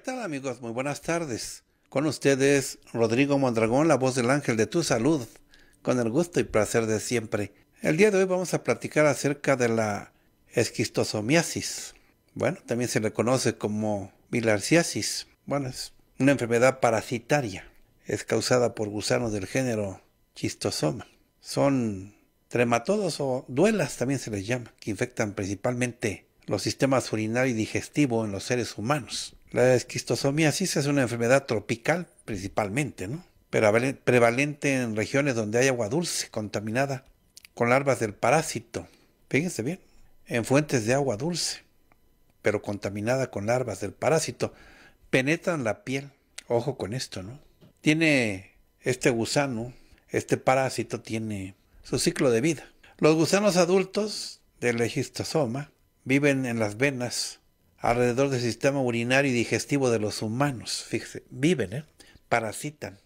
tal amigos? Muy buenas tardes. Con ustedes Rodrigo Mondragón, la voz del ángel de tu salud, con el gusto y placer de siempre. El día de hoy vamos a platicar acerca de la esquistosomiasis. Bueno, también se le conoce como bilarciasis. Bueno, es una enfermedad parasitaria. Es causada por gusanos del género chistosoma. Son trematodos o duelas también se les llama, que infectan principalmente los sistemas urinario y digestivo en los seres humanos. La esquistosomiasis es una enfermedad tropical principalmente, ¿no? Pero prevalente en regiones donde hay agua dulce contaminada con larvas del parásito. Fíjense bien, en fuentes de agua dulce, pero contaminada con larvas del parásito, penetran la piel. Ojo con esto, ¿no? Tiene este gusano, este parásito tiene su ciclo de vida. Los gusanos adultos del esquistosoma viven en las venas alrededor del sistema urinario y digestivo de los humanos. Fíjese, viven, ¿eh? parasitan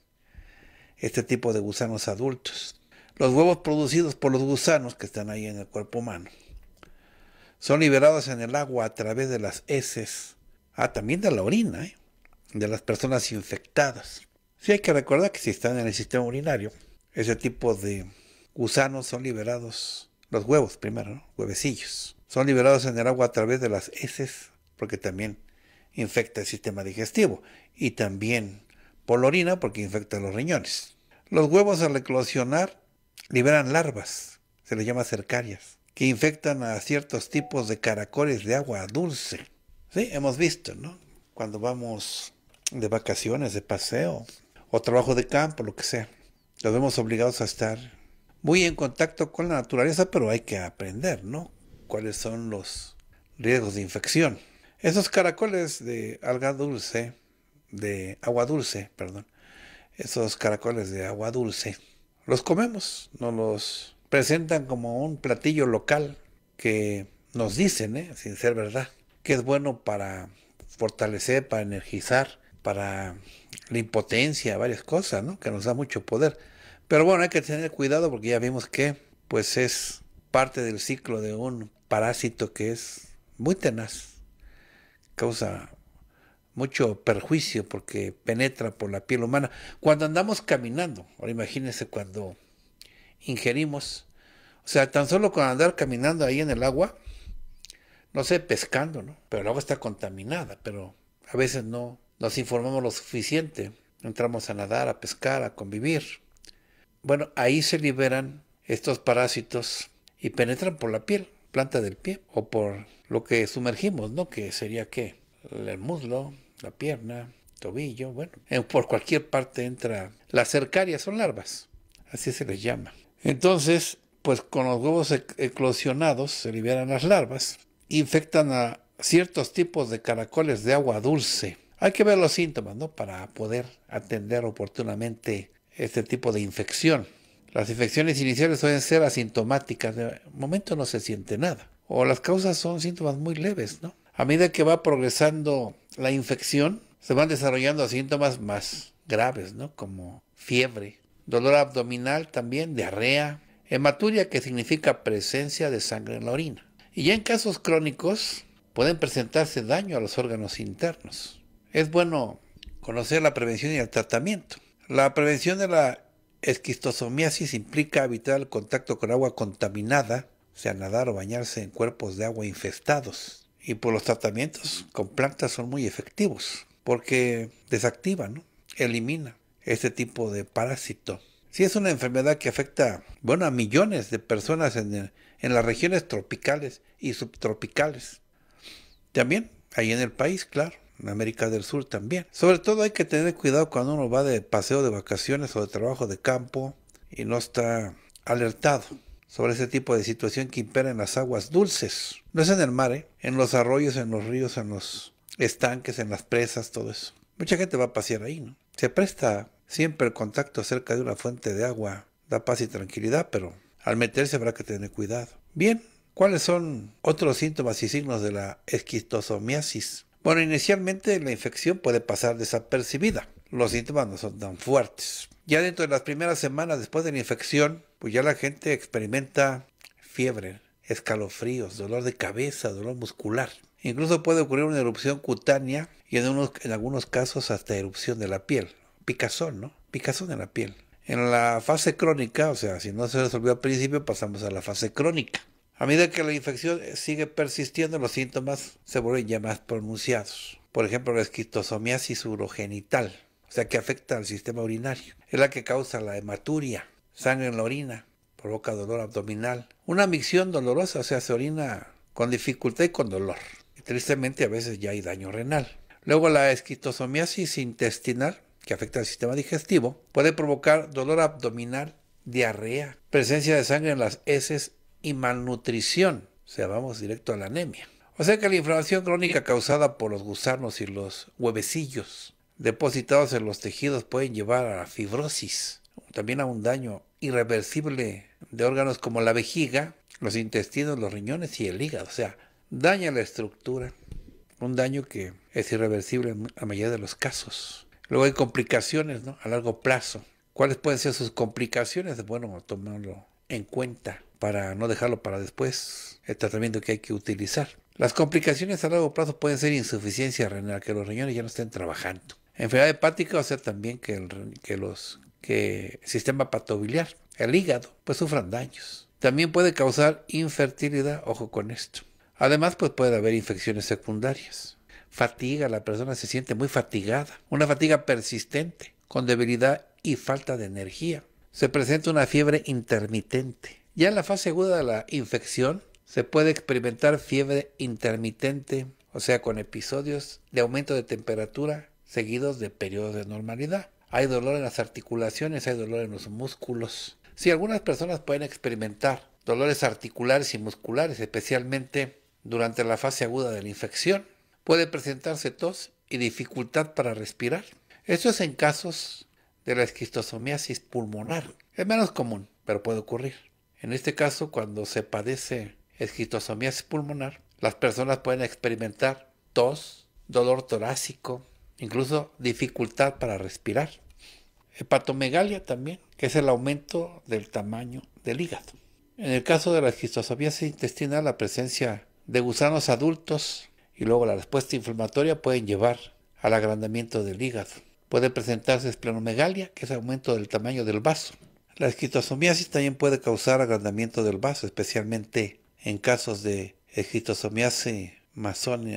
este tipo de gusanos adultos. Los huevos producidos por los gusanos que están ahí en el cuerpo humano son liberados en el agua a través de las heces, ah, también de la orina, ¿eh? de las personas infectadas. Sí hay que recordar que si están en el sistema urinario, ese tipo de gusanos son liberados, los huevos primero, huevecillos, son liberados en el agua a través de las heces porque también infecta el sistema digestivo, y también por la orina, porque infecta los riñones. Los huevos al eclosionar liberan larvas, se les llama cercarias, que infectan a ciertos tipos de caracoles de agua dulce. Sí, hemos visto, ¿no? Cuando vamos de vacaciones, de paseo, o trabajo de campo, lo que sea, nos vemos obligados a estar muy en contacto con la naturaleza, pero hay que aprender, ¿no? Cuáles son los riesgos de infección. Esos caracoles de alga dulce, de agua dulce, perdón, esos caracoles de agua dulce, los comemos, nos los presentan como un platillo local que nos dicen, ¿eh? sin ser verdad, que es bueno para fortalecer, para energizar, para la impotencia, varias cosas, ¿no? Que nos da mucho poder. Pero bueno, hay que tener cuidado porque ya vimos que pues es parte del ciclo de un parásito que es muy tenaz causa mucho perjuicio porque penetra por la piel humana. Cuando andamos caminando, ahora imagínense cuando ingerimos, o sea, tan solo con andar caminando ahí en el agua, no sé, pescando, ¿no? Pero el agua está contaminada, pero a veces no nos informamos lo suficiente. Entramos a nadar, a pescar, a convivir. Bueno, ahí se liberan estos parásitos y penetran por la piel planta del pie o por lo que sumergimos, ¿no? Que sería ¿qué? el muslo, la pierna, tobillo, bueno, por cualquier parte entra. Las cercarias son larvas, así se les llama. Entonces, pues con los huevos e-, eclosionados se liberan las larvas, infectan a ciertos tipos de caracoles de agua dulce. Hay que ver los síntomas, ¿no? Para poder atender oportunamente este tipo de infección. Las infecciones iniciales suelen ser asintomáticas, de momento no se siente nada, o las causas son síntomas muy leves, ¿no? A medida que va progresando la infección, se van desarrollando síntomas más graves, ¿no? Como fiebre, dolor abdominal también, diarrea, hematuria que significa presencia de sangre en la orina. Y ya en casos crónicos pueden presentarse daño a los órganos internos. Es bueno conocer la prevención y el tratamiento. La prevención de la Esquistosomiasis implica evitar el contacto con agua contaminada, sea nadar o bañarse en cuerpos de agua infestados. Y por pues, los tratamientos con plantas son muy efectivos, porque desactivan, elimina este tipo de parásito. Si es una enfermedad que afecta, bueno, a millones de personas en, en las regiones tropicales y subtropicales. También ahí en el país, claro en América del Sur también. Sobre todo hay que tener cuidado cuando uno va de paseo de vacaciones o de trabajo de campo y no está alertado sobre ese tipo de situación que impera en las aguas dulces. No es en el mar, ¿eh? en los arroyos, en los ríos, en los estanques, en las presas, todo eso. Mucha gente va a pasear ahí, ¿no? Se presta siempre el contacto cerca de una fuente de agua, da paz y tranquilidad, pero al meterse habrá que tener cuidado. Bien, ¿cuáles son otros síntomas y signos de la esquistosomiasis? Bueno, inicialmente la infección puede pasar desapercibida. Los síntomas no son tan fuertes. Ya dentro de las primeras semanas después de la infección, pues ya la gente experimenta fiebre, escalofríos, dolor de cabeza, dolor muscular. Incluso puede ocurrir una erupción cutánea y en, algunos casos hasta erupción de la piel. Picazón, ¿no? Picazón en la piel. En la fase crónica, o sea, si no se resolvió al principio, pasamos a la fase crónica. A medida que la infección sigue persistiendo, los síntomas se vuelven ya más pronunciados. Por ejemplo, la esquistosomiasis urogenital, o sea que afecta al sistema urinario. Es la que causa la hematuria, sangre en la orina, provoca dolor abdominal. Una micción dolorosa, o sea, se orina con dificultad y con dolor. tristemente a veces ya hay daño renal. Luego la esquistosomiasis intestinal, que afecta al sistema digestivo, puede provocar dolor abdominal, diarrea, presencia de sangre en las heces y malnutrición. O sea, vamos directo a la anemia. O sea que la inflamación crónica causada por los gusanos y los huevecillos depositados en los tejidos pueden llevar a fibrosis, también a un daño irreversible de órganos como la vejiga, los intestinos, los riñones y el hígado. O sea, daña la estructura. Un daño que es irreversible en la mayoría de los casos. Luego hay complicaciones ¿no? a largo plazo. ¿Cuáles pueden ser sus complicaciones? Bueno, tomarlo en cuenta para no dejarlo para después, el tratamiento que hay que utilizar. Las complicaciones a largo plazo pueden ser insuficiencia renal, que los riñones ya no estén trabajando. Enfermedad hepática, o sea, también que el, que los, que sistema patobiliar, el hígado, pues sufran daños. También puede causar infertilidad, ojo con esto. Además, pues puede haber infecciones secundarias. Fatiga, la persona se siente muy fatigada, una fatiga persistente, con debilidad y falta de energía. Se presenta una fiebre intermitente, ya en la fase aguda de la infección se puede experimentar fiebre intermitente, o sea, con episodios de aumento de temperatura seguidos de periodos de normalidad. Hay dolor en las articulaciones, hay dolor en los músculos. Si algunas personas pueden experimentar dolores articulares y musculares, especialmente durante la fase aguda de la infección. Puede presentarse tos y dificultad para respirar. Esto es en casos de la esquistosomiasis pulmonar. Es menos común, pero puede ocurrir. En este caso, cuando se padece esquistosomiasis pulmonar, las personas pueden experimentar tos, dolor torácico, incluso dificultad para respirar. Hepatomegalia también, que es el aumento del tamaño del hígado. En el caso de la esquistosomiasis intestinal, la presencia de gusanos adultos y luego la respuesta inflamatoria pueden llevar al agrandamiento del hígado. Puede presentarse esplenomegalia, que es aumento del tamaño del vaso. La esquistosomiasis también puede causar agrandamiento del vaso, especialmente en casos de esquistosomiasis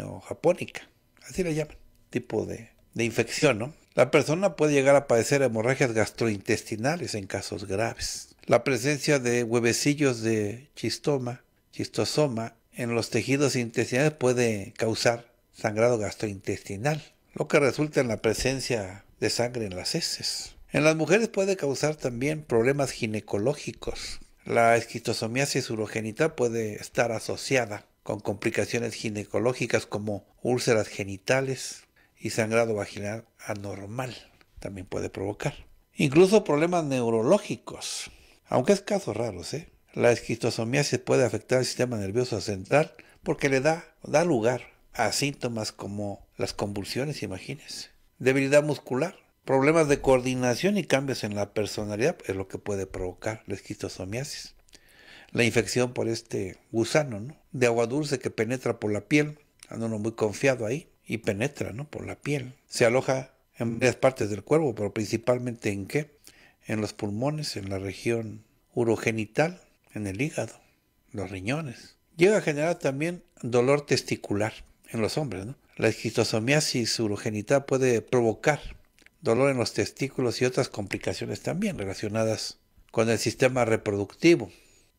o japónica, así la llaman, tipo de, infección, La persona puede llegar a padecer hemorragias gastrointestinales en casos graves. La presencia de huevecillos de chistoma, chistosoma, en los tejidos intestinales puede causar sangrado gastrointestinal, lo que resulta en la presencia de sangre en las heces. En las mujeres puede causar también problemas ginecológicos. La esquistosomiasis urogenital puede estar asociada con complicaciones ginecológicas como úlceras genitales y sangrado vaginal anormal. También puede provocar. Incluso problemas neurológicos. Aunque es caso raro, ¿eh? La esquistosomiasis puede afectar el sistema nervioso central porque le da, da lugar a síntomas como las convulsiones, imagínense. Debilidad muscular, Problemas de coordinación y cambios en la personalidad es lo que puede provocar la esquistosomiasis. La infección por este gusano ¿no? de agua dulce que penetra por la piel, anda uno muy confiado ahí, y penetra ¿no? por la piel. Se aloja en varias partes del cuerpo, pero principalmente en qué? En los pulmones, en la región urogenital, en el hígado, los riñones. Llega a generar también dolor testicular en los hombres. ¿no? La esquistosomiasis urogenital puede provocar dolor en los testículos y otras complicaciones también relacionadas con el sistema reproductivo.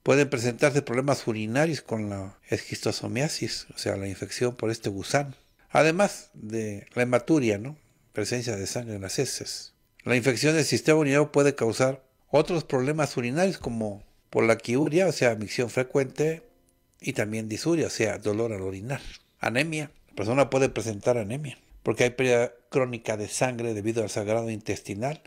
Pueden presentarse problemas urinarios con la esquistosomiasis, o sea, la infección por este gusano. Además de la hematuria, ¿no? Presencia de sangre en las heces. La infección del sistema urinario puede causar otros problemas urinarios como polaquiuria, o sea, micción frecuente, y también disuria, o sea, dolor al orinar. Anemia. La persona puede presentar anemia porque hay pérdida crónica de sangre debido al sangrado intestinal,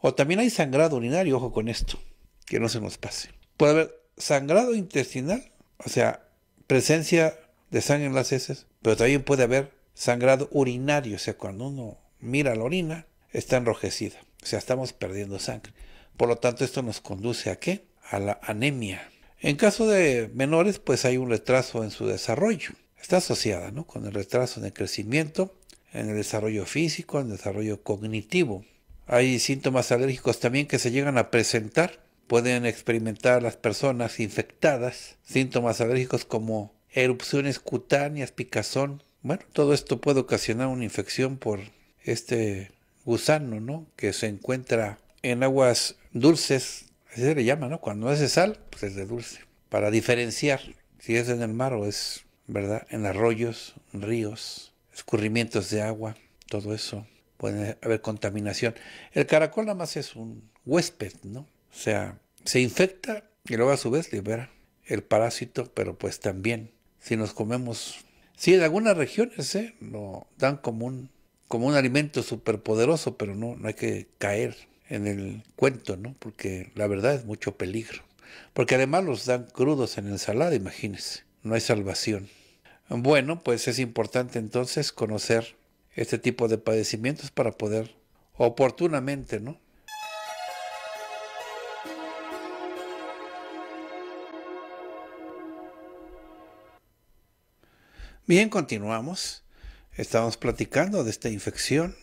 o también hay sangrado urinario, ojo con esto, que no se nos pase. Puede haber sangrado intestinal, o sea, presencia de sangre en las heces, pero también puede haber sangrado urinario, o sea, cuando uno mira la orina, está enrojecida, o sea, estamos perdiendo sangre. Por lo tanto, esto nos conduce a qué? A la anemia. En caso de menores, pues hay un retraso en su desarrollo. Está asociada ¿no? con el retraso en el crecimiento en el desarrollo físico, en el desarrollo cognitivo. Hay síntomas alérgicos también que se llegan a presentar. Pueden experimentar las personas infectadas síntomas alérgicos como erupciones cutáneas, picazón. Bueno, todo esto puede ocasionar una infección por este gusano, ¿no? Que se encuentra en aguas dulces, así se le llama, ¿no? Cuando es de sal, pues es de dulce. Para diferenciar si es en el mar o es, ¿verdad? En arroyos, ríos, escurrimientos de agua, todo eso. Puede haber contaminación. El caracol nada más es un huésped, ¿no? O sea, se infecta y luego a su vez libera el parásito, pero pues también si nos comemos... Sí, en algunas regiones ¿eh? lo dan como un, como un alimento superpoderoso, pero no, no hay que caer en el cuento, ¿no? Porque la verdad es mucho peligro. Porque además los dan crudos en ensalada, imagínense. No hay salvación. Bueno, pues es importante entonces conocer este tipo de padecimientos para poder oportunamente, ¿no? Bien, continuamos. estamos platicando de esta infección,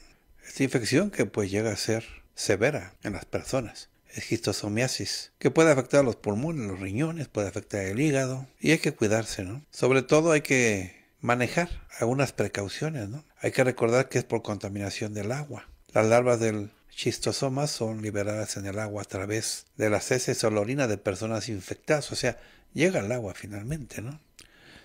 esta infección que pues llega a ser severa en las personas histosomiasis, que puede afectar los pulmones, los riñones, puede afectar el hígado. Y hay que cuidarse, ¿no? Sobre todo hay que manejar algunas precauciones, ¿no? Hay que recordar que es por contaminación del agua. Las larvas del chistosoma son liberadas en el agua a través de las heces o la orina de personas infectadas, o sea, llega al agua finalmente, ¿no?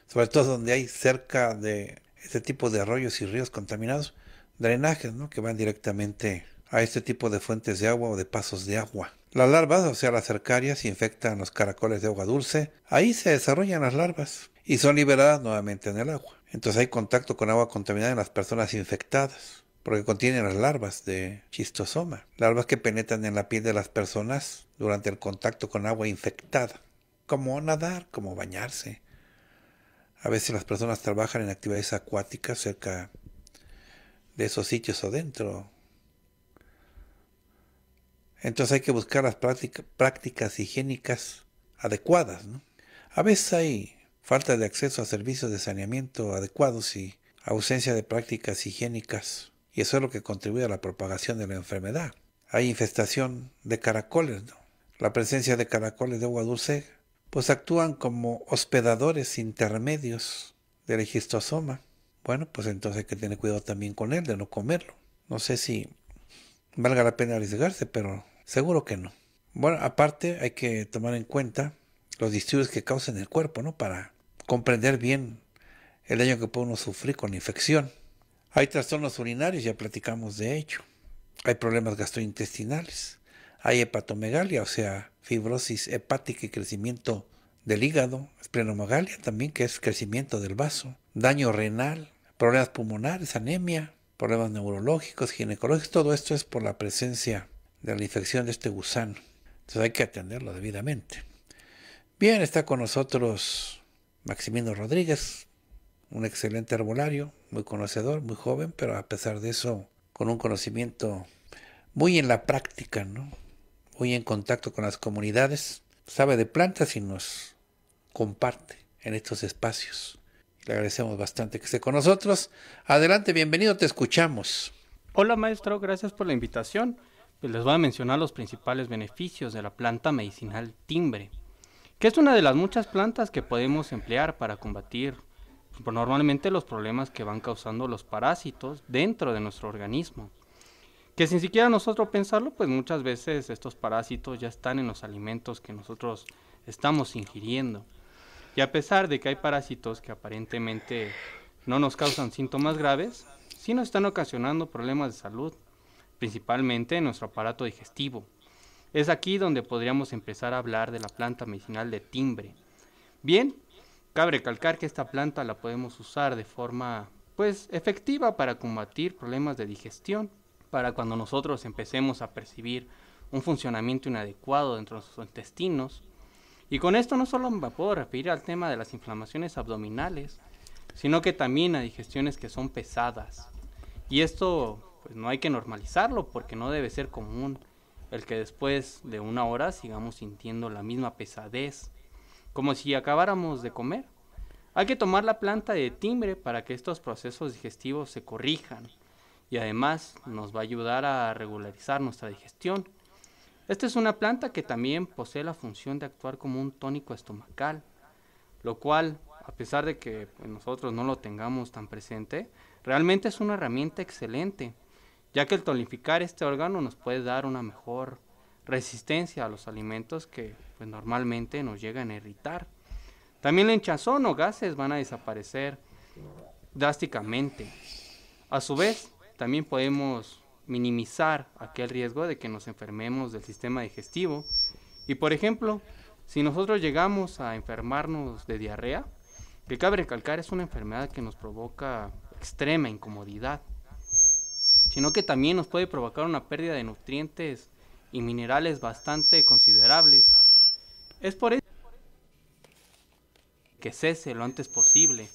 Sobre todo donde hay cerca de este tipo de arroyos y ríos contaminados, drenajes, ¿no? Que van directamente a este tipo de fuentes de agua o de pasos de agua. Las larvas, o sea, las cercarias, infectan los caracoles de agua dulce. Ahí se desarrollan las larvas y son liberadas nuevamente en el agua. Entonces hay contacto con agua contaminada en las personas infectadas, porque contienen las larvas de chistosoma, larvas que penetran en la piel de las personas durante el contacto con agua infectada, como nadar, como bañarse. A veces las personas trabajan en actividades acuáticas cerca de esos sitios o dentro entonces hay que buscar las prácticas higiénicas adecuadas. A veces hay falta de acceso a servicios de saneamiento adecuados y ausencia de prácticas higiénicas, y eso es lo que contribuye a la propagación de la enfermedad. Hay infestación de caracoles, ¿no? La presencia de caracoles de agua dulce, pues actúan como hospedadores intermedios del histosoma. Bueno, pues entonces hay que tener cuidado también con él, de no comerlo. No sé si valga la pena arriesgarse, pero Seguro que no. Bueno, aparte hay que tomar en cuenta los disturbios que causan el cuerpo, ¿no? Para comprender bien el daño que puede uno sufrir con infección. Hay trastornos urinarios, ya platicamos de ello. Hay problemas gastrointestinales. Hay hepatomegalia, o sea, fibrosis hepática y crecimiento del hígado. Esplenomegalia también, que es crecimiento del vaso. Daño renal, problemas pulmonares, anemia, problemas neurológicos, ginecológicos. Todo esto es por la presencia de la infección de este gusano. Entonces hay que atenderlo debidamente. Bien, está con nosotros Maximino Rodríguez, un excelente herbolario muy conocedor, muy joven, pero a pesar de eso, con un conocimiento muy en la práctica, ¿no? muy en contacto con las comunidades, sabe de plantas y nos comparte en estos espacios. Le agradecemos bastante que esté con nosotros. Adelante, bienvenido, te escuchamos. Hola maestro, gracias por la invitación les voy a mencionar los principales beneficios de la planta medicinal timbre, que es una de las muchas plantas que podemos emplear para combatir normalmente los problemas que van causando los parásitos dentro de nuestro organismo. Que sin siquiera nosotros pensarlo, pues muchas veces estos parásitos ya están en los alimentos que nosotros estamos ingiriendo. Y a pesar de que hay parásitos que aparentemente no nos causan síntomas graves, sí nos están ocasionando problemas de salud principalmente en nuestro aparato digestivo. Es aquí donde podríamos empezar a hablar de la planta medicinal de timbre. Bien, cabe recalcar que esta planta la podemos usar de forma pues efectiva para combatir problemas de digestión, para cuando nosotros empecemos a percibir un funcionamiento inadecuado dentro de nuestros intestinos. Y con esto no solo me puedo referir al tema de las inflamaciones abdominales, sino que también a digestiones que son pesadas. Y esto pues no hay que normalizarlo porque no debe ser común el que después de una hora sigamos sintiendo la misma pesadez, como si acabáramos de comer. Hay que tomar la planta de timbre para que estos procesos digestivos se corrijan y además nos va a ayudar a regularizar nuestra digestión. Esta es una planta que también posee la función de actuar como un tónico estomacal, lo cual, a pesar de que pues, nosotros no lo tengamos tan presente, realmente es una herramienta excelente ya que el tonificar este órgano nos puede dar una mejor resistencia a los alimentos que pues, normalmente nos llegan a irritar. También la hinchazón o gases van a desaparecer drásticamente. A su vez, también podemos minimizar aquel riesgo de que nos enfermemos del sistema digestivo. Y por ejemplo, si nosotros llegamos a enfermarnos de diarrea, que cabe recalcar es una enfermedad que nos provoca extrema incomodidad sino que también nos puede provocar una pérdida de nutrientes y minerales bastante considerables. Es por eso que cese lo antes posible.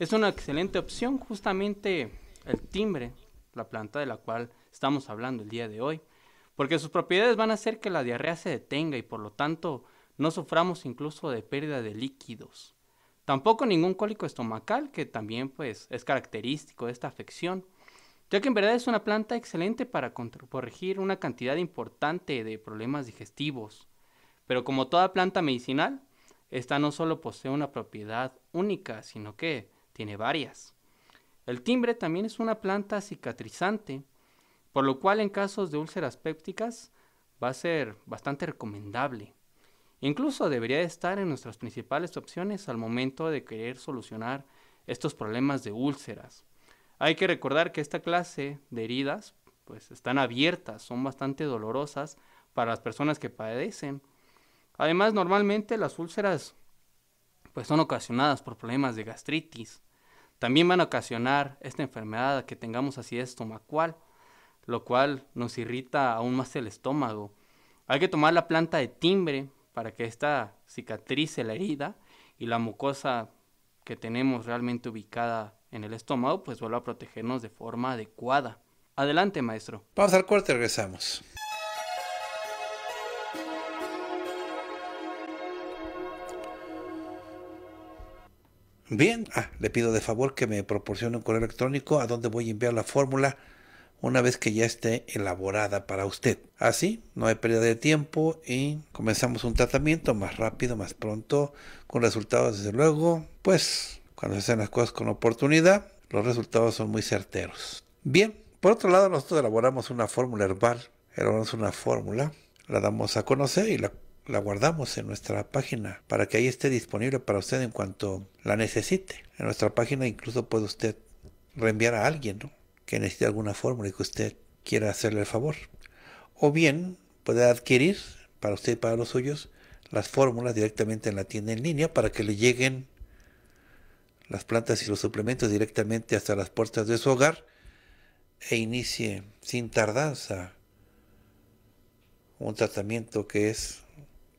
Es una excelente opción justamente el timbre, la planta de la cual estamos hablando el día de hoy, porque sus propiedades van a hacer que la diarrea se detenga y por lo tanto no suframos incluso de pérdida de líquidos. Tampoco ningún cólico estomacal, que también pues es característico de esta afección ya que en verdad es una planta excelente para corregir una cantidad importante de problemas digestivos. Pero como toda planta medicinal, esta no solo posee una propiedad única, sino que tiene varias. El timbre también es una planta cicatrizante, por lo cual en casos de úlceras pépticas va a ser bastante recomendable. Incluso debería estar en nuestras principales opciones al momento de querer solucionar estos problemas de úlceras. Hay que recordar que esta clase de heridas pues están abiertas, son bastante dolorosas para las personas que padecen. Además, normalmente las úlceras pues son ocasionadas por problemas de gastritis. También van a ocasionar esta enfermedad que tengamos así de estomacual, lo cual nos irrita aún más el estómago. Hay que tomar la planta de timbre para que esta cicatrice la herida y la mucosa que tenemos realmente ubicada en el estómago, pues vuelva a protegernos de forma adecuada. Adelante, maestro. Vamos al corte, regresamos. Bien, ah, le pido de favor que me proporcione un correo electrónico a donde voy a enviar la fórmula una vez que ya esté elaborada para usted. Así, no hay pérdida de tiempo y comenzamos un tratamiento más rápido, más pronto, con resultados desde luego, pues cuando se hacen las cosas con oportunidad, los resultados son muy certeros. Bien, por otro lado, nosotros elaboramos una fórmula herbal, elaboramos una fórmula, la damos a conocer y la, guardamos en nuestra página para que ahí esté disponible para usted en cuanto la necesite. En nuestra página incluso puede usted reenviar a alguien que necesite alguna fórmula y que usted quiera hacerle el favor. O bien puede adquirir para usted y para los suyos las fórmulas directamente en la tienda en línea para que le lleguen las plantas y los suplementos directamente hasta las puertas de su hogar e inicie sin tardanza un tratamiento que es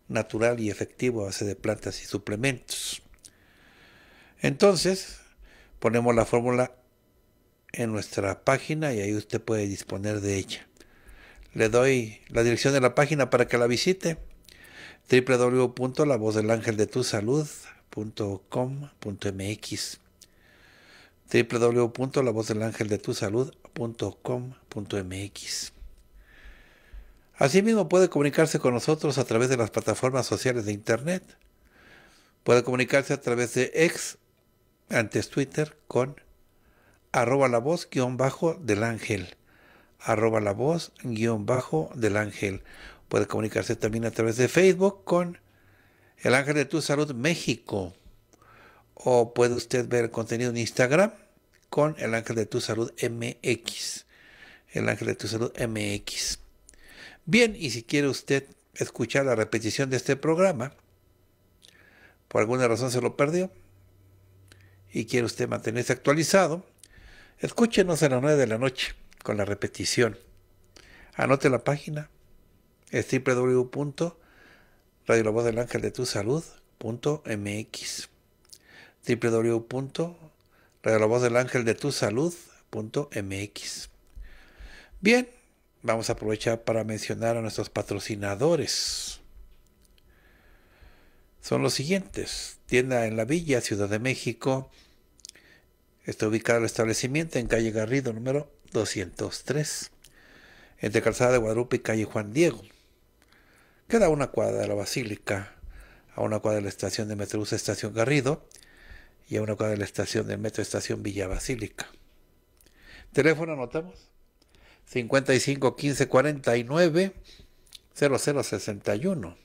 natural y efectivo a base de plantas y suplementos. Entonces, ponemos la fórmula en nuestra página y ahí usted puede disponer de ella. Le doy la dirección de la página para que la visite salud www.lavozdelangeldetusalud.com.mx www.lavozdelangeldetusalud.com.mx Asimismo puede comunicarse con nosotros a través de las plataformas sociales de Internet. Puede comunicarse a través de ex, antes Twitter, con arroba la voz guión bajo del ángel. Arroba la voz guión bajo del ángel. Puede comunicarse también a través de Facebook con el Ángel de tu Salud México. O puede usted ver el contenido en Instagram con El Ángel de tu Salud MX. El Ángel de tu Salud MX. Bien, y si quiere usted escuchar la repetición de este programa, por alguna razón se lo perdió, y quiere usted mantenerse actualizado, escúchenos a las 9 de la noche con la repetición. Anote la página, www Radio La Voz del Ángel de Tu Salud .mx, Bien, vamos a aprovechar para mencionar a nuestros patrocinadores. Son los siguientes. Tienda en la Villa, Ciudad de México. Está ubicado el establecimiento en calle Garrido número 203, entre Calzada de Guadalupe y calle Juan Diego. Queda una cuadra de la Basílica, a una cuadra de la estación de Metrobús Estación Garrido y a una cuadra de la estación del Metro Estación Villa Basílica. Teléfono anotamos 55 15 49 0061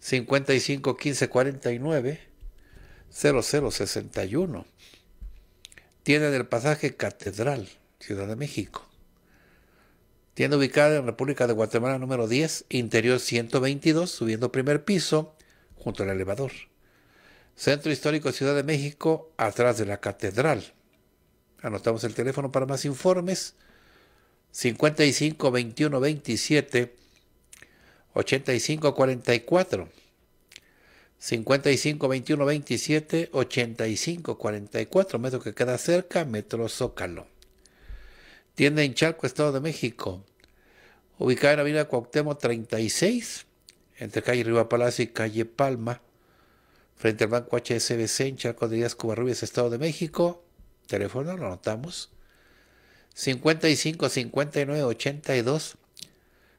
55 15 49 0061 Tiene del pasaje Catedral, Ciudad de México tienda ubicada en República de Guatemala número 10, interior 122, subiendo primer piso, junto al elevador. Centro Histórico Ciudad de México, atrás de la Catedral. Anotamos el teléfono para más informes. 55 21 27 85 44. 55 21 27 85 44, metro que queda cerca, Metro Zócalo tienda en Chalco, Estado de México, ubicada en avenida Cuauhtémoc 36, entre calle Riva Palacio y calle Palma, frente al Banco HSBC en Chalco de Díaz Cubarrubias, Estado de México. Teléfono, lo anotamos. 55 59 82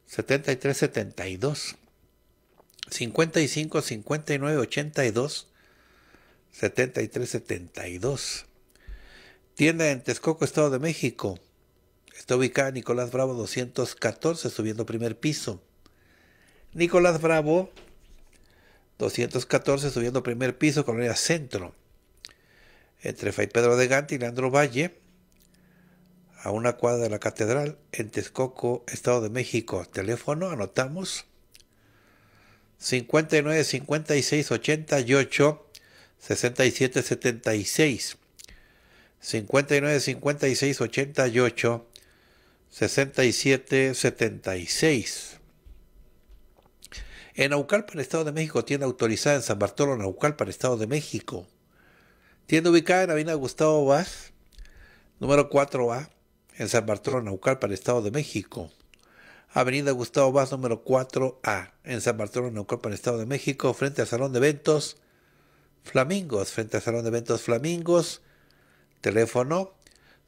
73 72 55 59 82 73 72 Tienda en Texcoco, Estado de México Está ubicada Nicolás Bravo 214, subiendo primer piso. Nicolás Bravo 214, subiendo primer piso, Colonia Centro. Entre Fay Pedro de Gante y Leandro Valle, a una cuadra de la catedral, en Texcoco, Estado de México. Teléfono, anotamos. 59 56 88 67 76 59 56 88 6776. En Naucalpan, Estado de México, tienda autorizada en San Bartolo, Naucalpan, Estado de México. Tienda ubicada en Avenida Gustavo Vaz, número 4A, en San Bartolo, Naucalpan, Estado de México. Avenida Gustavo Vaz, número 4A, en San Bartolo, Naucalpan, Estado de México, frente al Salón de Eventos Flamingos, frente al Salón de Eventos Flamingos, teléfono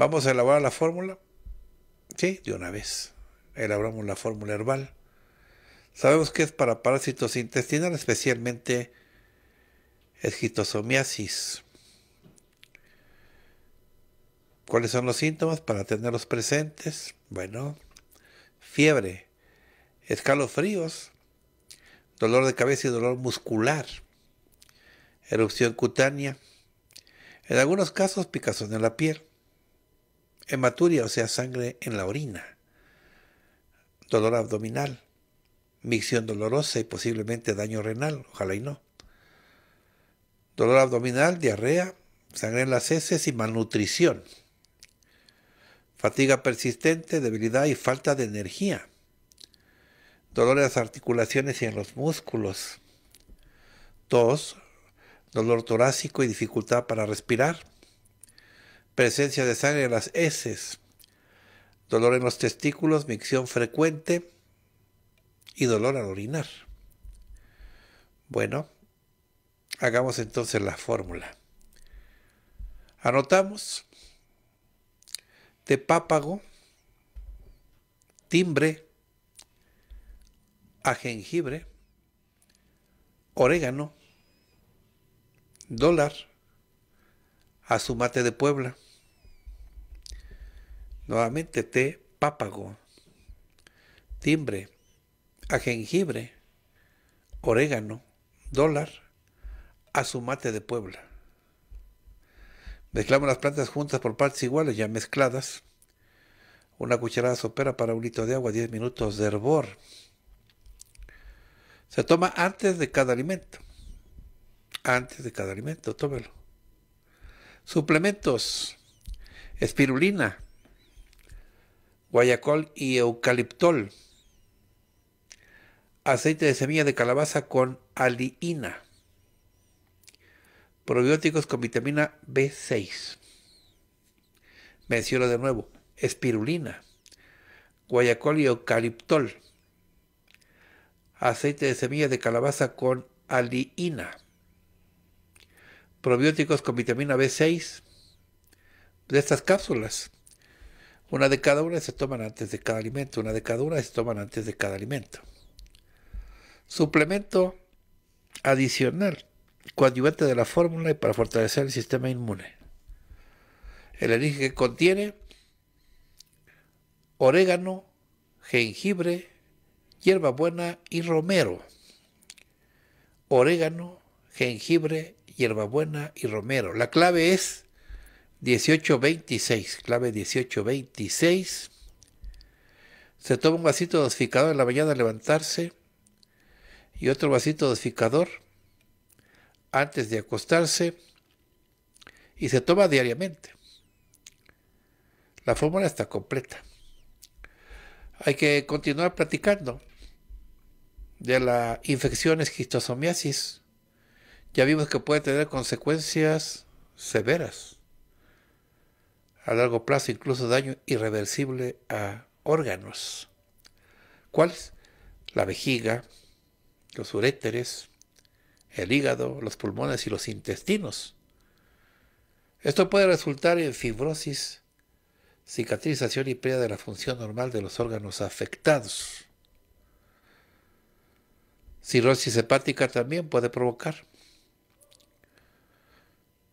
¿Vamos a elaborar la fórmula? Sí, de una vez. Elaboramos la fórmula herbal. Sabemos que es para parásitos intestinales, especialmente esquistosomiasis. ¿Cuáles son los síntomas para tenerlos presentes? Bueno, fiebre, escalofríos, dolor de cabeza y dolor muscular, erupción cutánea, en algunos casos picazón en la piel hematuria, o sea, sangre en la orina, dolor abdominal, micción dolorosa y posiblemente daño renal, ojalá y no. Dolor abdominal, diarrea, sangre en las heces y malnutrición. Fatiga persistente, debilidad y falta de energía. Dolor en las articulaciones y en los músculos. Tos, dolor torácico y dificultad para respirar presencia de sangre en las heces, dolor en los testículos, micción frecuente y dolor al orinar. Bueno, hagamos entonces la fórmula. Anotamos de pápago, timbre, a jengibre, orégano, dólar, a su mate de Puebla. Nuevamente té pápago, timbre, a jengibre, orégano, dólar, a su mate de Puebla. Mezclamos las plantas juntas por partes iguales, ya mezcladas. Una cucharada sopera para un litro de agua, 10 minutos de hervor. Se toma antes de cada alimento. Antes de cada alimento, tómelo. Suplementos, espirulina, guayacol y eucaliptol, aceite de semilla de calabaza con aliína, probióticos con vitamina B6. Menciono de nuevo, espirulina, guayacol y eucaliptol, aceite de semilla de calabaza con aliína probióticos con vitamina B6 de estas cápsulas. Una de cada una se toman antes de cada alimento, una de cada una se toman antes de cada alimento. Suplemento adicional, coadyuvante de la fórmula y para fortalecer el sistema inmune. El origen que contiene orégano, jengibre, hierbabuena y romero. Orégano, jengibre hierbabuena y romero. La clave es 1826, clave 1826. Se toma un vasito dosificador en la mañana al levantarse y otro vasito dosificador antes de acostarse y se toma diariamente. La fórmula está completa. Hay que continuar platicando de la infección esquistosomiasis ya vimos que puede tener consecuencias severas a largo plazo, incluso daño irreversible a órganos. ¿Cuáles? La vejiga, los uréteres, el hígado, los pulmones y los intestinos. Esto puede resultar en fibrosis, cicatrización y pérdida de la función normal de los órganos afectados. Cirrosis hepática también puede provocar.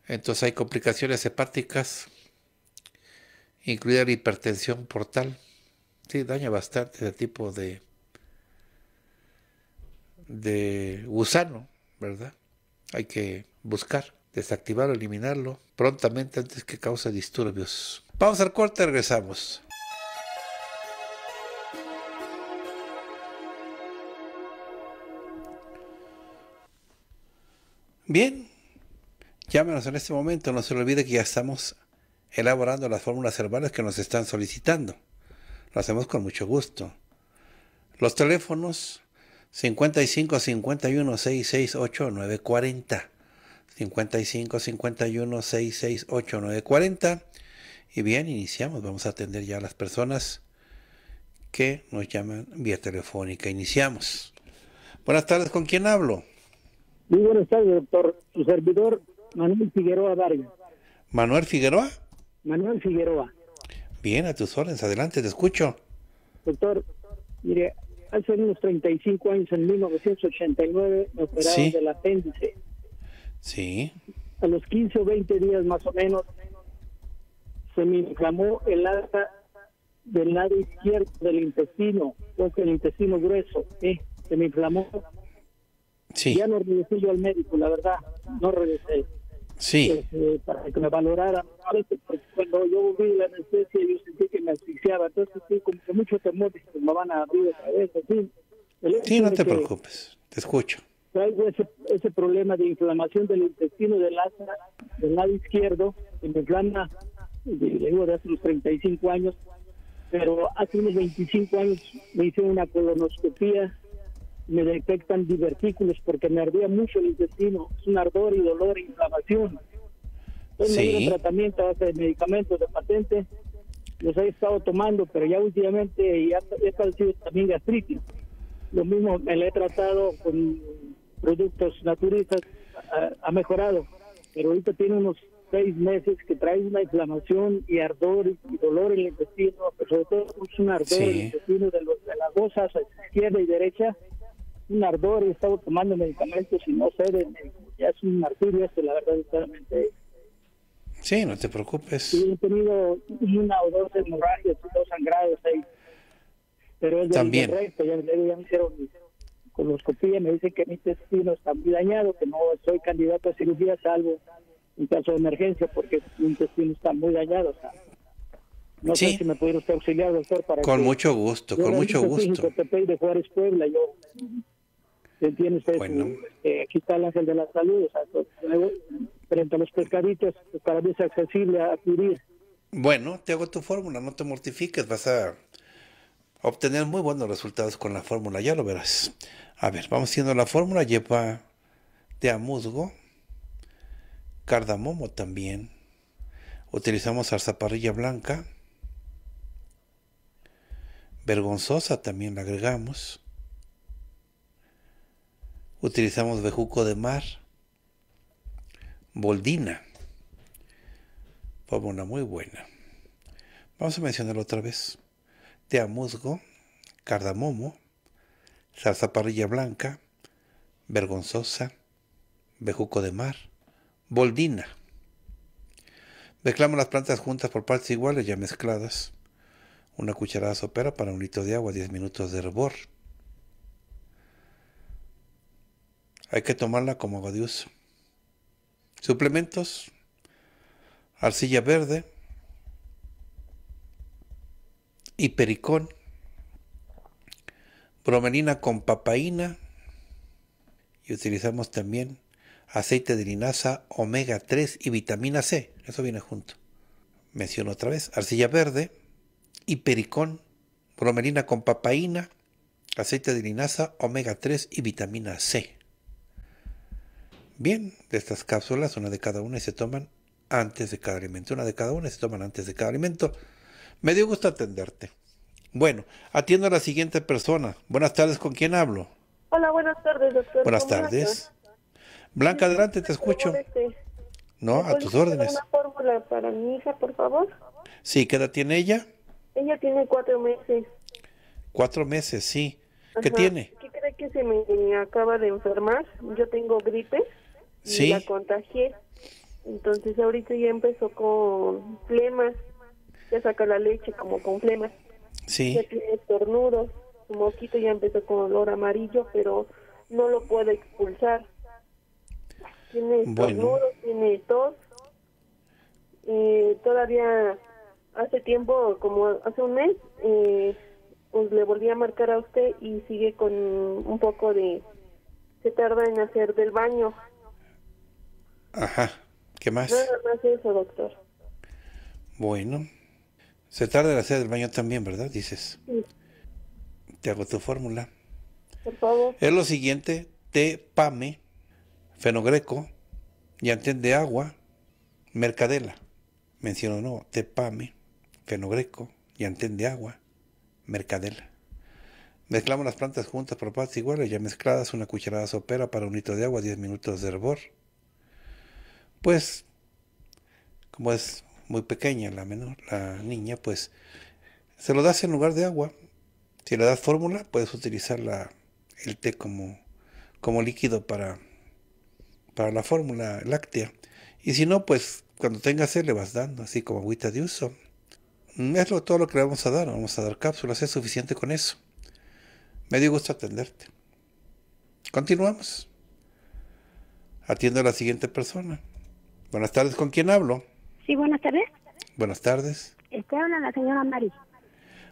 Entonces hay complicaciones hepáticas, incluida la hipertensión portal. Sí, daña bastante ese tipo de, de gusano, ¿verdad? Hay que buscar, desactivarlo, eliminarlo prontamente antes que cause disturbios. Vamos al corte, regresamos. Bien, Llámenos en este momento, no se le olvide que ya estamos elaborando las fórmulas herbales que nos están solicitando. Lo hacemos con mucho gusto. Los teléfonos 55 51 668 940. 55 51 668 940. Y bien, iniciamos. Vamos a atender ya a las personas que nos llaman vía telefónica. Iniciamos. Buenas tardes, ¿con quién hablo? Muy buenas tardes, doctor. Su servidor, Manuel Figueroa Vargas. ¿Manuel Figueroa? Manuel Figueroa. Bien, a tus órdenes, adelante, te escucho. Doctor, mire, hace unos 35 años, en 1989, me operaron del apéndice. Sí. A los 15 o 20 días más o menos, se me inflamó el alta del lado izquierdo del intestino, porque el intestino grueso, ¿eh? se me inflamó. Sí. Ya no regresé yo al médico, la verdad, no regresé. Sí. Este, para que me valoraran. Porque cuando yo vi la anestesia, yo sentí que me asfixiaba. Entonces, sí, como que mucho temor, dije, pues, me van a abrir la cabeza. Sí, no te preocupes, te escucho. Traigo ese, ese problema de inflamación del intestino del, lado, lado izquierdo, que me inflama, digo, de hace unos 35 años. Pero hace unos 25 años me hice una colonoscopía me detectan divertículos porque me ardía mucho el intestino, es un ardor y dolor e inflamación. Entonces me tratamiento a de medicamentos de patente, los he estado tomando, pero ya últimamente ya he padecido también gastritis. Lo mismo me lo he tratado con productos naturistas, ha, mejorado, pero ahorita tiene unos seis meses que trae una inflamación y ardor y dolor en el intestino, pero sobre todo es un ardor en el intestino de, los, de las dosas izquierda y derecha, un ardor y he estado tomando medicamentos y no sé, ya es un martirio esto, la verdad, sinceramente. Sí, no te preocupes. Sí, he tenido una o dos hemorragias, dos sangrados ahí. Pero es También. correcto, ya, ya me hicieron coloscopía, me dicen que mi intestino está muy dañado que no soy candidato a cirugía, salvo en caso de emergencia, porque mi intestino está muy dañado. O sea, no sé si me pudiera usted auxiliar, doctor. Para con mucho gusto, con mucho gusto. de Juárez, Puebla, yo bueno. Eh, aquí está el de la salud, pues, frente a los pescaditos, pues, para accesible a adquirir. Bueno, te hago tu fórmula, no te mortifiques, vas a obtener muy buenos resultados con la fórmula, ya lo verás. A ver, vamos haciendo la fórmula, lleva de musgo, cardamomo también, utilizamos zarzaparrilla blanca, vergonzosa también la agregamos, utilizamos bejuco de mar, boldina, una muy buena. Vamos a mencionar otra vez. tea musgo, cardamomo, salsa parrilla blanca, vergonzosa, bejuco de mar, boldina. Mezclamos las plantas juntas por partes iguales ya mezcladas. Una cucharada sopera para un litro de agua, 10 minutos de hervor. Hay que tomarla como uso. Suplementos, arcilla verde y bromelina con papaína y utilizamos también aceite de linaza, omega 3 y vitamina C. Eso viene junto. Menciono otra vez, arcilla verde y bromelina con papaína, aceite de linaza, omega 3 y vitamina C. Bien, de estas cápsulas, una de cada una y se toman antes de cada alimento. Una de cada una se toman antes de cada alimento. Me dio gusto atenderte. Bueno, atiendo a la siguiente persona. Buenas tardes, ¿con quién hablo? Hola, buenas tardes, doctor. Buenas tardes. Blanca, adelante, te escucho. Este. No, a tus órdenes. ¿Una fórmula para mi hija, por favor? Sí, ¿qué edad tiene ella? Ella tiene cuatro meses. Cuatro meses, sí. ¿Qué tiene? ¿Qué cree que se me acaba de enfermar? Yo tengo gripe la contagié. Entonces ahorita ya empezó con flemas, ya saca la leche como con flemas. Sí. Ya tiene estornudos, su moquito ya empezó con olor amarillo, pero no lo puede expulsar. Tiene estornudos, tiene tos. Eh, todavía hace tiempo, como hace un mes, eh, pues le volví a marcar a usted y sigue con un poco de... Se tarda en hacer del baño Ajá. ¿Qué más? más eso, doctor. Bueno. Se tarda la hacer del baño también, ¿verdad? Dices. Te hago tu fórmula. Por favor. Es lo siguiente. Té, pame, fenogreco, yantén de agua, mercadela. Menciono no. Té, pame, fenogreco, yantén de agua, mercadela. Mezclamos las plantas juntas por partes iguales, ya mezcladas, una cucharada sopera para un litro de agua, 10 minutos de hervor pues, como es muy pequeña la menor, la niña, pues se lo das en lugar de agua. Si le das fórmula, puedes utilizar el té como, líquido para, la fórmula láctea. Y si no, pues cuando tengas sed le vas dando, así como agüita de uso. Es todo lo que le vamos a dar, vamos a dar cápsulas, es suficiente con eso. Me dio gusto atenderte. Continuamos. Atiendo a la siguiente persona. Buenas tardes, ¿con quién hablo? Sí, buenas tardes. Buenas tardes. Estoy hablando la señora Mari.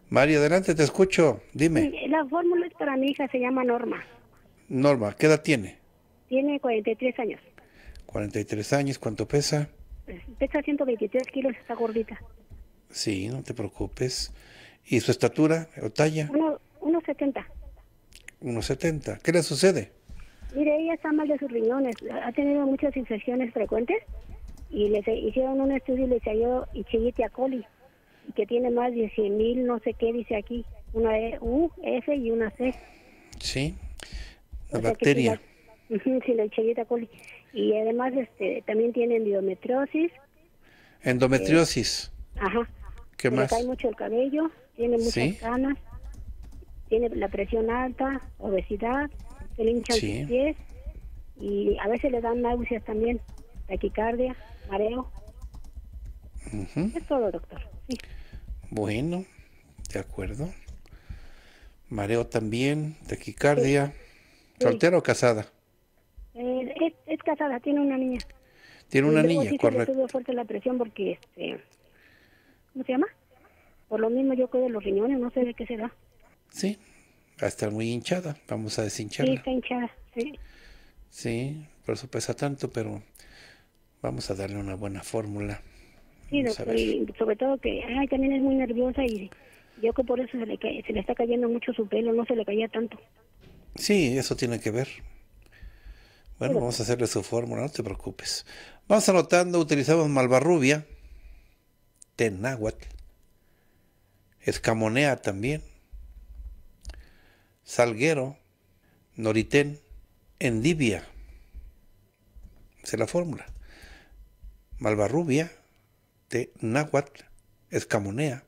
Mari, adelante, te escucho. Dime. la fórmula es para mi hija, se llama Norma. Norma, ¿qué edad tiene? Tiene 43 años. 43 años, ¿cuánto pesa? Pesa 123 kilos, está gordita. Sí, no te preocupes. ¿Y su estatura o talla? 1,70. 1,70. ¿Qué le sucede? Mire, ella está mal de sus riñones. Ha tenido muchas infecciones frecuentes y les hicieron un estudio y les salió Ichigitia coli, que tiene más de 100.000 no sé qué dice aquí, una e, U, F y una C. Sí, la bacteria. sí, la Ichigitia coli. Y además este, también tienen endometriosis. Endometriosis. Eh, ajá. ¿Qué más? Le cae mucho el cabello, tiene muchas ganas canas, tiene la presión alta, obesidad, se le hinchan los pies y a veces le dan náuseas también, taquicardia mareo. Es todo, doctor. Bueno, de acuerdo. Mareo también, taquicardia. ¿Soltera o casada? Eh, es, casada, tiene una niña. Tiene una niña, sí correcto. fuerte la presión porque, este, ¿cómo se llama? Por lo mismo yo cuido los riñones, no sé de qué se da. Sí, va a estar muy hinchada, vamos a deshincharla. Sí, está hinchada, sí. Sí, por eso pesa tanto, pero Vamos a darle una buena fórmula. Sí, sobre todo que ay, también es muy nerviosa y yo que por eso se le, se le está cayendo mucho su pelo, no se le caía tanto. Sí, eso tiene que ver. Bueno, vamos a hacerle su fórmula, no te preocupes. Vamos anotando, utilizamos malvarrubia, tenáhuatl, escamonea también, salguero, noritén, endivia. Esa es la fórmula. Malvarrubia, de náhuatl, Escamonea,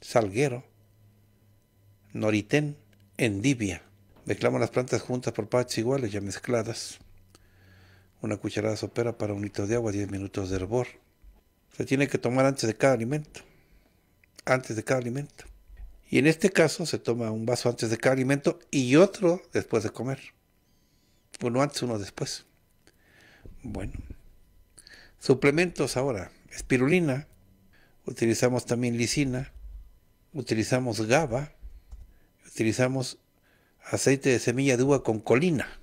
Salguero, Noritén, Endivia. Mezclamos las plantas juntas por partes iguales, ya mezcladas. Una cucharada sopera para un litro de agua, 10 minutos de hervor. Se tiene que tomar antes de cada alimento. Antes de cada alimento. Y en este caso se toma un vaso antes de cada alimento y otro después de comer. Uno antes, uno después. Bueno. Suplementos ahora, espirulina, utilizamos también lisina, utilizamos GABA, utilizamos aceite de semilla de uva con colina.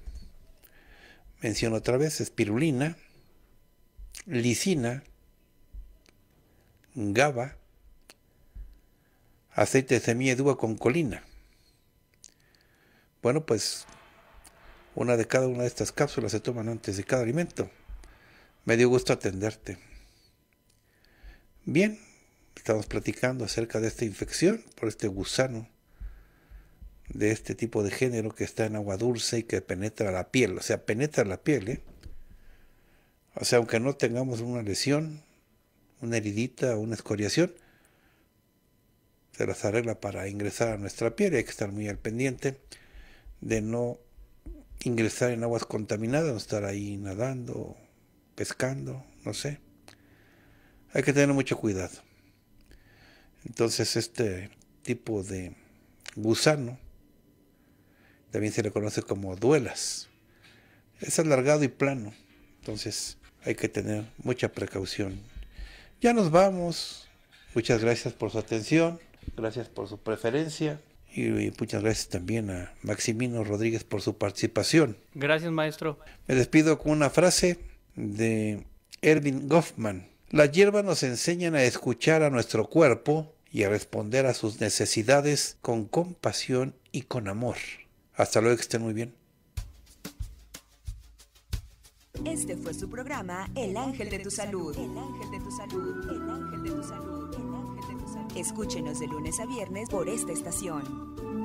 Menciono otra vez espirulina, lisina, GABA, aceite de semilla de uva con colina. Bueno, pues una de cada una de estas cápsulas se toman antes de cada alimento. Me dio gusto atenderte. Bien, estamos platicando acerca de esta infección por este gusano, de este tipo de género que está en agua dulce y que penetra la piel, o sea, penetra la piel. ¿eh? O sea, aunque no tengamos una lesión, una heridita una escoriación, se las arregla para ingresar a nuestra piel y hay que estar muy al pendiente de no ingresar en aguas contaminadas, no estar ahí nadando pescando, no sé. Hay que tener mucho cuidado. Entonces este tipo de gusano también se le conoce como duelas. Es alargado y plano. Entonces hay que tener mucha precaución. Ya nos vamos. Muchas gracias por su atención. Gracias por su preferencia. Y, muchas gracias también a Maximino Rodríguez por su participación. Gracias, maestro. Me despido con una frase de Erwin Goffman. Las hierbas nos enseñan a escuchar a nuestro cuerpo y a responder a sus necesidades con compasión y con amor. Hasta luego, que estén muy bien. Este fue su programa El Ángel de tu Salud. El Ángel de tu Salud. El Ángel de tu Salud. Escúchenos de lunes a viernes por esta estación.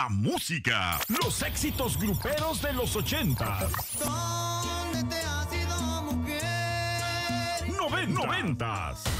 la música, los éxitos gruperos de los 80. ¿Dónde te has ido, mujer? 90. 90.